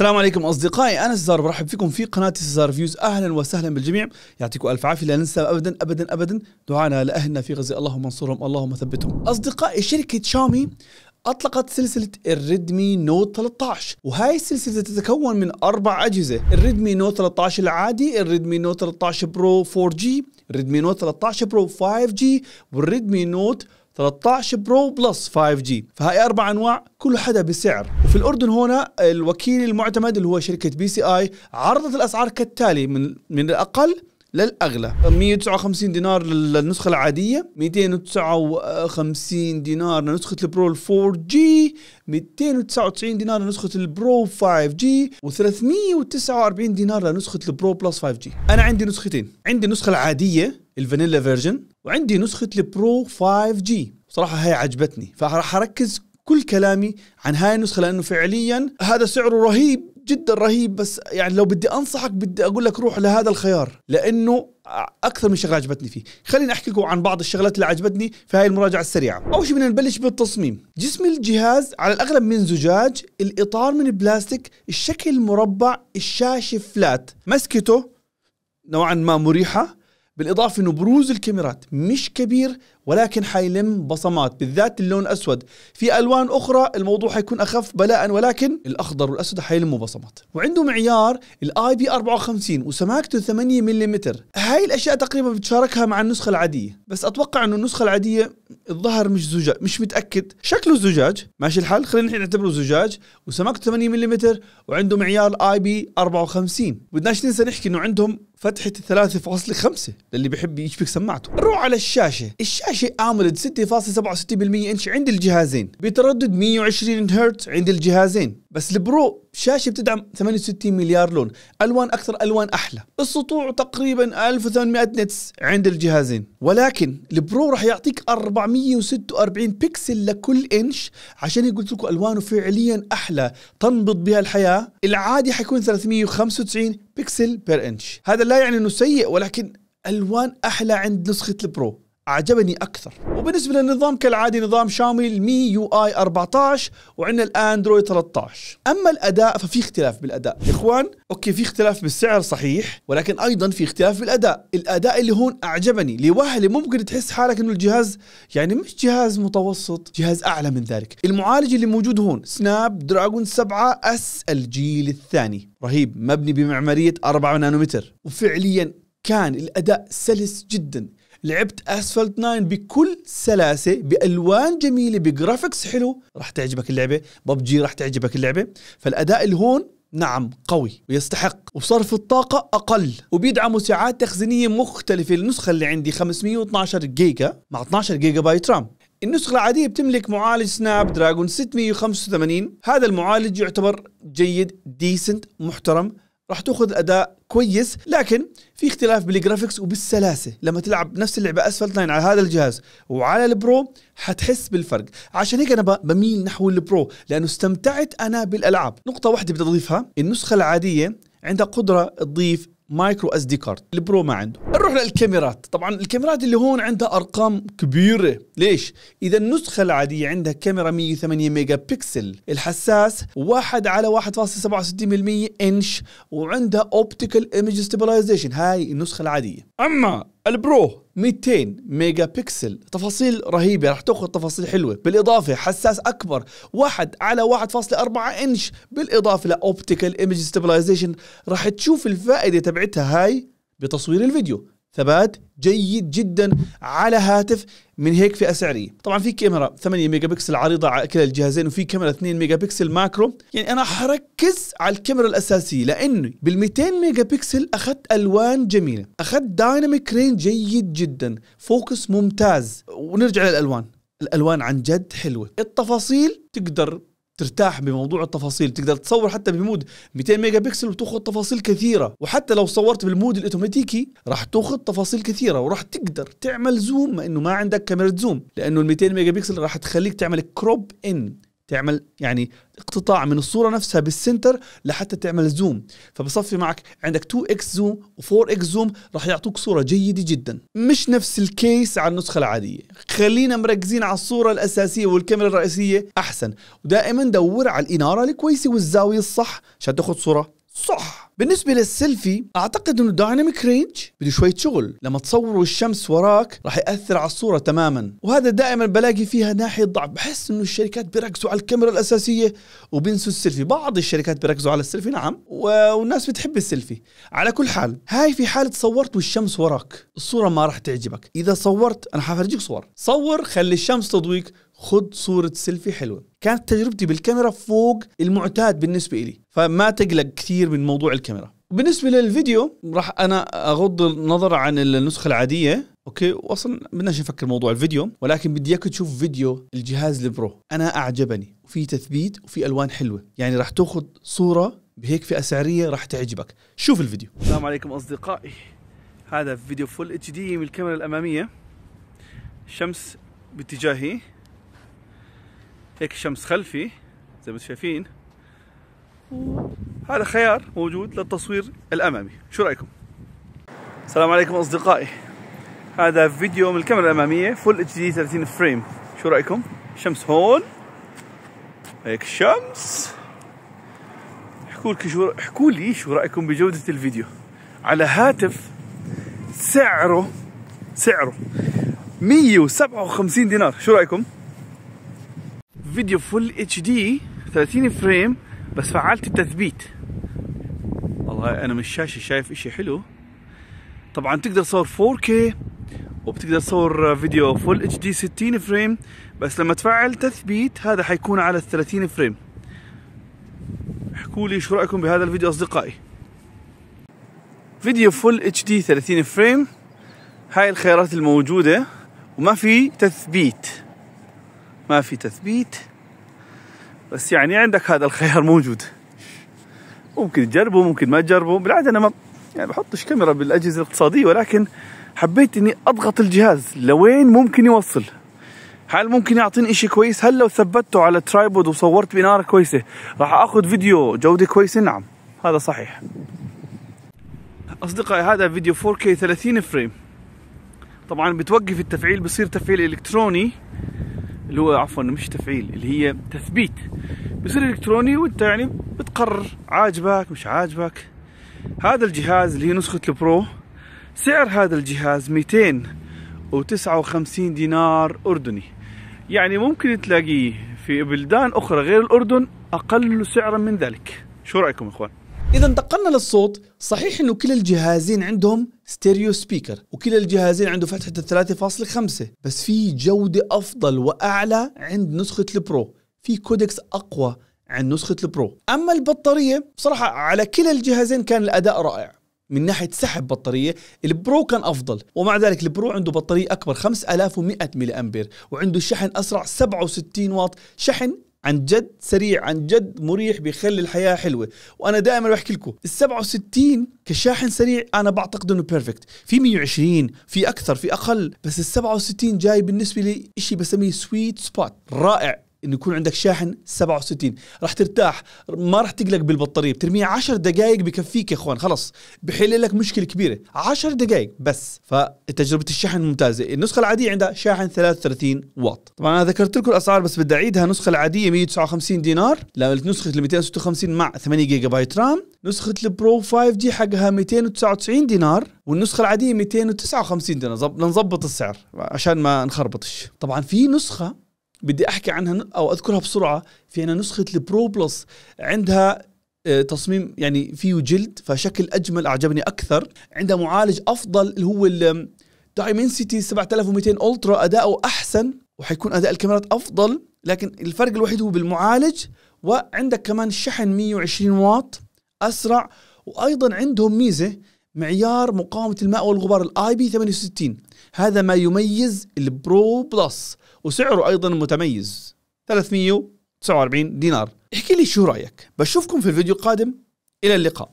السلام عليكم اصدقائي انا الزار برحب فيكم في قناه سزار فيوز اهلا وسهلا بالجميع يعطيكم الف عافيه لا ننسى ابدا ابدا ابدا دعانا لاهلنا في غزه اللهم انصرهم اللهم ثبتهم اصدقائي شركه شاومي أطلقت سلسلة الريدمي نوت 13 وهاي السلسلة تتكون من أربع أجهزة الريدمي نوت 13 العادي الريدمي نوت 13 برو 4 جي الريدمي نوت 13 برو 5 جي والريدمي نوت 13 برو بلس 5 جي فهاي اربع انواع كل حدا بسعر وفي الاردن هنا الوكيل المعتمد اللي هو شركه بي سي اي عرضت الاسعار كالتالي من من الاقل للاغلى 159 دينار للنسخه العاديه 259 دينار لنسخه البرو 4 جي 299 دينار لنسخه البرو 5 جي و349 دينار لنسخه البرو بلس 5 جي انا عندي نسختين عندي النسخه العاديه الفانيلا فيرجن وعندي نسخه البرو 5 جي صراحه هي عجبتني فراح اركز كل كلامي عن هاي النسخه لانه فعليا هذا سعره رهيب جدا رهيب بس يعني لو بدي انصحك بدي اقول لك روح لهذا الخيار لانه اكثر من شغله عجبتني فيه خليني احكي لكم عن بعض الشغلات اللي عجبتني في هاي المراجعه السريعه اول شيء بدنا نبلش بالتصميم جسم الجهاز على الاغلب من زجاج الاطار من بلاستيك الشكل مربع الشاشه فلات مسكته نوعا ما مريحه بالاضافه انه بروز الكاميرات مش كبير ولكن حيلم بصمات بالذات اللون الاسود في الوان اخرى الموضوع حيكون اخف بلاء ولكن الاخضر والاسود حيلموا بصمات وعنده معيار الاي بي 54 وسماكته 8 ملم هاي الاشياء تقريبا بتشاركها مع النسخه العاديه بس اتوقع انه النسخه العاديه الظهر مش زجاج مش متاكد شكله زجاج ماشي الحال خلينا نحن نعتبره زجاج وسماكته 8 ملم وعنده معيار اي بي 54 بدناش ننسى نحكي انه عندهم فتحه 3.5 للي بيحب يشبك سماعته نروح على الشاشه الشاشه شيء امولد 6.67% انش عند الجهازين بتردد 120 هرتز عند الجهازين بس البرو شاشه بتدعم 68 مليار لون الوان اكثر الوان احلى السطوع تقريبا 1800 نتس عند الجهازين ولكن البرو راح يعطيك 446 بكسل لكل انش عشان قلت لكم الوانه فعليا احلى تنبض بها الحياه العادي حيكون 395 بكسل بير انش هذا لا يعني انه سيء ولكن الوان احلى عند نسخه البرو اعجبني اكثر وبالنسبه للنظام كالعاده نظام شاومي المي يو اي 14 وعندنا الاندرويد 13 اما الاداء ففي اختلاف بالاداء يا اخوان اوكي في اختلاف بالسعر صحيح ولكن ايضا في اختلاف بالاداء الاداء اللي هون اعجبني لوهله ممكن تحس حالك انه الجهاز يعني مش جهاز متوسط جهاز اعلى من ذلك المعالج اللي موجود هون سناب دراجون 7 اس الجيل الثاني رهيب مبني بمعماريه 4 نانومتر وفعليا كان الاداء سلس جدا لعبت اسفلت 9 بكل سلاسه بالوان جميله بجرافكس حلو راح تعجبك اللعبه ببجي راح تعجبك اللعبه فالاداء الهون نعم قوي ويستحق وصرف الطاقة أقل وبيدعموا ساعات تخزينية مختلفة النسخة اللي عندي 512 جيجا مع 12 جيجا بايت رام النسخة العادية بتملك معالج سناب دراجون 685 هذا المعالج يعتبر جيد ديسنت محترم راح تاخذ اداء كويس لكن في اختلاف بالجرافكس وبالسلاسه لما تلعب نفس اللعبه اسفلت لاين على هذا الجهاز وعلى البرو حتحس بالفرق عشان هيك انا بميل نحو البرو لانه استمتعت انا بالالعاب نقطه واحده بدي اضيفها النسخه العاديه عندها قدرة تضيف مايكرو اس دي كارد البرو ما عنده نروح للكاميرات طبعا الكاميرات اللي هون عندها ارقام كبيره ليش اذا النسخه العاديه عندها كاميرا 108 ميجا بكسل الحساس 1 على 1.67 انش وعندها اوبتيكال ايمج ستابلايزيشن هاي النسخه العاديه اما البرو 200 ميجا بكسل تفاصيل رهيبه راح تاخذ تفاصيل حلوه بالاضافه حساس اكبر واحد على 1.4 انش بالاضافه لاوبتيكال ايمج ستابلايزيشن راح تشوف الفائده تبعتها هاي بتصوير الفيديو ثبات جيد جدا على هاتف من هيك فئه سعريه طبعا في كاميرا 8 ميجا بكسل عريضه على كلا الجهازين وفي كاميرا 2 ميجا بكسل ماكرو يعني انا حركز على الكاميرا الاساسيه لانه بال200 ميجا بكسل اخذت الوان جميله اخذت دايناميك رينج جيد جدا فوكس ممتاز ونرجع للالوان الالوان عن جد حلوه التفاصيل تقدر ترتاح بموضوع التفاصيل تقدر تصور حتى بمود 200 ميجا بكسل وتاخذ تفاصيل كثيره وحتى لو صورت بالمود الاوتوماتيكي راح تاخذ تفاصيل كثيره وراح تقدر تعمل زوم انه ما عندك كاميرا زوم لانه ال 200 ميجا بكسل راح تخليك تعمل كروب ان تعمل يعني اقتطاع من الصوره نفسها بالسنتر لحتى تعمل زوم فبصفي معك عندك 2 اكس زوم و4 اكس زوم راح يعطوك صوره جيده جدا مش نفس الكيس على النسخه العاديه خلينا مركزين على الصوره الاساسيه والكاميرا الرئيسيه احسن ودائما دور على الاناره الكويسه والزاويه الصح عشان تاخذ صوره صح بالنسبه للسيلفي اعتقد انه الدايناميك رينج بده شويه شغل لما تصور والشمس وراك راح ياثر على الصوره تماما وهذا دائما بلاقي فيها ناحيه ضعف بحس انه الشركات بيركزوا على الكاميرا الاساسيه وبينسوا السيلفي بعض الشركات بيركزوا على السيلفي نعم والناس بتحب السيلفي على كل حال هاي في حاله صورت والشمس وراك الصوره ما راح تعجبك اذا صورت انا حفرجيك صور صور خلي الشمس تضويك خذ صورة سيلفي حلوة كانت تجربتي بالكاميرا فوق المعتاد بالنسبة لي فما تقلق كثير من موضوع الكاميرا بالنسبة للفيديو راح أنا أغض النظر عن النسخة العادية اوكي واصلا بدناش نفكر موضوع الفيديو ولكن بدي اياك تشوف فيديو الجهاز البرو انا اعجبني وفي تثبيت وفي الوان حلوه يعني راح تاخذ صوره بهيك فئه سعريه راح تعجبك شوف الفيديو السلام عليكم اصدقائي هذا فيديو فول اتش دي من الكاميرا الاماميه الشمس باتجاهي هيك الشمس خلفي زي ما انتم شايفين هذا خيار موجود للتصوير الامامي شو رايكم السلام عليكم اصدقائي هذا فيديو من الكاميرا الاماميه فول اتش دي 30 فريم شو رايكم شمس هون هيك الشمس احكوا لك شو احكوا لي شو رايكم بجوده الفيديو على هاتف سعره سعره 157 دينار شو رايكم فيديو فل اتش دي 30 فريم بس فعلت التثبيت والله انا من الشاشه شايف اشي حلو طبعا تقدر تصور 4K وبتقدر تصور فيديو فل اتش دي 60 فريم بس لما تفعل تثبيت هذا حيكون على ال 30 فريم احكوا لي شو رايكم بهذا الفيديو اصدقائي فيديو فل اتش دي 30 فريم هاي الخيارات الموجوده وما في تثبيت ما في تثبيت بس يعني عندك هذا الخيار موجود ممكن تجربه ممكن ما تجربه بالعاده انا ما يعني بحطش كاميرا بالاجهزه الاقتصاديه ولكن حبيت اني اضغط الجهاز لوين ممكن يوصل هل ممكن يعطيني اشي كويس هل لو ثبته على ترايبود وصورت بإنارة كويسة راح اخذ فيديو جودة كويسة نعم هذا صحيح اصدقائي هذا فيديو 4K 30 فريم طبعا بتوقف التفعيل بصير تفعيل الكتروني اللي هو عفوا مش تفعيل اللي هي تثبيت بيصير الكتروني وانت يعني بتقرر عاجبك مش عاجبك هذا الجهاز اللي هي نسخة البرو سعر هذا الجهاز 259 دينار أردني يعني ممكن تلاقيه في بلدان أخرى غير الأردن أقل سعرا من ذلك شو رأيكم إخوان؟ اذا انتقلنا للصوت صحيح انه كلا الجهازين عندهم ستيريو سبيكر وكلا الجهازين عنده فتحه 3.5 بس في جوده افضل واعلى عند نسخه البرو في كودكس اقوى عن نسخه البرو اما البطاريه بصراحه على كلا الجهازين كان الاداء رائع من ناحيه سحب بطاريه البرو كان افضل ومع ذلك البرو عنده بطاريه اكبر 5100 ملي امبير وعنده شحن اسرع 67 واط شحن عن جد سريع عن جد مريح بيخلي الحياه حلوه وانا دائما بحكي لكم ال 67 كشاحن سريع انا بعتقد انه بيرفكت في 120 في اكثر في اقل بس ال 67 جاي بالنسبه لي إشي بسميه سويت سبوت رائع انه يكون عندك شاحن 67 راح ترتاح ما راح تقلق بالبطاريه بترميه 10 دقائق بكفيك يا اخوان خلص بحل لك مشكله كبيره 10 دقائق بس فتجربه الشحن ممتازه النسخه العاديه عندها شاحن 33 واط طبعا انا ذكرت لكم الاسعار بس بدي اعيدها النسخه العاديه 159 دينار نسخه ال 256 مع 8 جيجا بايت رام نسخه البرو 5 جي حقها 299 دينار والنسخه العاديه 259 دينار نظبط السعر عشان ما نخربطش طبعا في نسخه بدي احكي عنها او اذكرها بسرعه في عنا نسخه البرو بلس عندها آه، تصميم يعني فيه جلد فشكل اجمل اعجبني اكثر عندها معالج افضل اللي هو الدايمنسيتي 7200 الترا اداؤه احسن وحيكون اداء الكاميرات افضل لكن الفرق الوحيد هو بالمعالج وعندك كمان شحن 120 واط اسرع وايضا عندهم ميزه معيار مقاومه الماء والغبار الاي بي 68 هذا ما يميز البرو بلس وسعره ايضا متميز 349 دينار احكي لي شو رايك بشوفكم في الفيديو القادم الى اللقاء